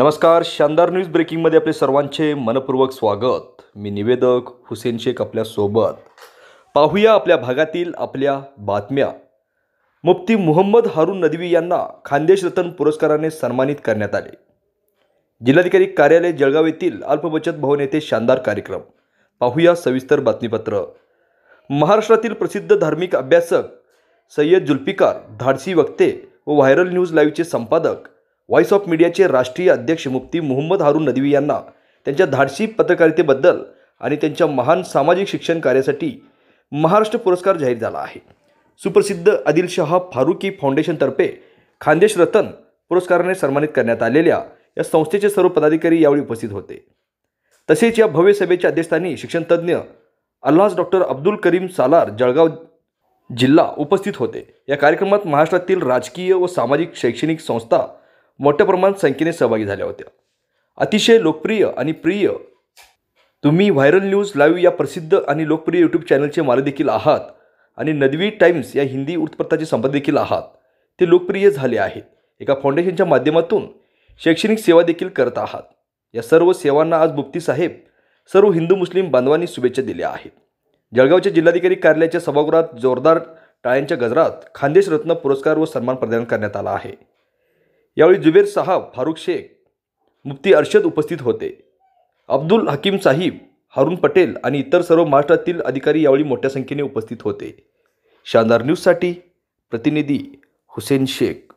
नमस्कार शानदार न्यूज ब्रेकिंगमध्ये आपले सर्वांचे मनपूर्वक स्वागत मी निवेदक हुसेन शेख आपल्यासोबत पाहूया आपल्या भागातील आपल्या बातम्या मुफ्ती मुहम्मद हारून नदवी यांना खानदेश रतन पुरस्काराने सन्मानित करण्यात आले जिल्हाधिकारी कार्यालय जळगाव येथील अल्पबचत भवन येथे शानदार कार्यक्रम पाहूया सविस्तर बातमीपत्र महाराष्ट्रातील प्रसिद्ध धार्मिक अभ्यासक सय्यद जुल्फिकार धाडसी वक्ते व व्हायरल न्यूज लाईव्हचे संपादक व्हॉइस ऑफ मीडियाचे राष्ट्रीय अध्यक्ष मुफ्ती मोहम्मद हारून नदवी यांना त्यांच्या धाडसी पत्रकारितेबद्दल आणि त्यांच्या महान सामाजिक शिक्षण कार्यासाठी महाराष्ट्र पुरस्कार जाहीर झाला आहे सुप्रसिद्ध आदिलशाह फारुकी फाउंडेशनतर्फे खानदेश रतन पुरस्काराने सन्मानित करण्यात आलेल्या या संस्थेचे सर्व पदाधिकारी यावेळी उपस्थित होते तसेच या भव्य सभेच्या अध्यक्षस्थानी शिक्षणतज्ज्ञ अल्लास डॉक्टर अब्दुल करीम सालार जळगाव जिल्हा उपस्थित होते या कार्यक्रमात महाराष्ट्रातील राजकीय व सामाजिक शैक्षणिक संस्था मोठ्या प्रमाणात संख्येने सहभागी झाल्या होत्या अतिशय लोकप्रिय आणि प्रिय तुम्ही व्हायरल न्यूज लाईव्ह या प्रसिद्ध आणि लोकप्रिय यूट्यूब चॅनलचे मालक देखील आहात आणि नदवी टाइम्स या हिंदी वृत्तपत्राचे संपादक देखील आहात ते लोकप्रिय झाले आहेत एका फाउंडेशनच्या माध्यमातून शैक्षणिक सेवा देखील करत आहात या सर्व सेवांना आज बुप्ती साहेब सर्व हिंदू मुस्लिम बांधवांनी शुभेच्छा दिल्या आहेत जळगावच्या जिल्हाधिकारी कार्यालयाच्या सभागृहात जोरदार टाळ्यांच्या गजरात खानदेश रत्न पुरस्कार व सन्मान प्रदान करण्यात आला आहे यावेळी जुबेर साहब फारुख शेख मुफ्ती अर्शद उपस्थित होते अब्दुल हकीम साहिब हारून पटेल आणि इतर सर्व महाराष्ट्रातील अधिकारी यावेळी मोठ्या संख्येने उपस्थित होते शानदार न्यूजसाठी प्रतिनिधी हुसेन शेख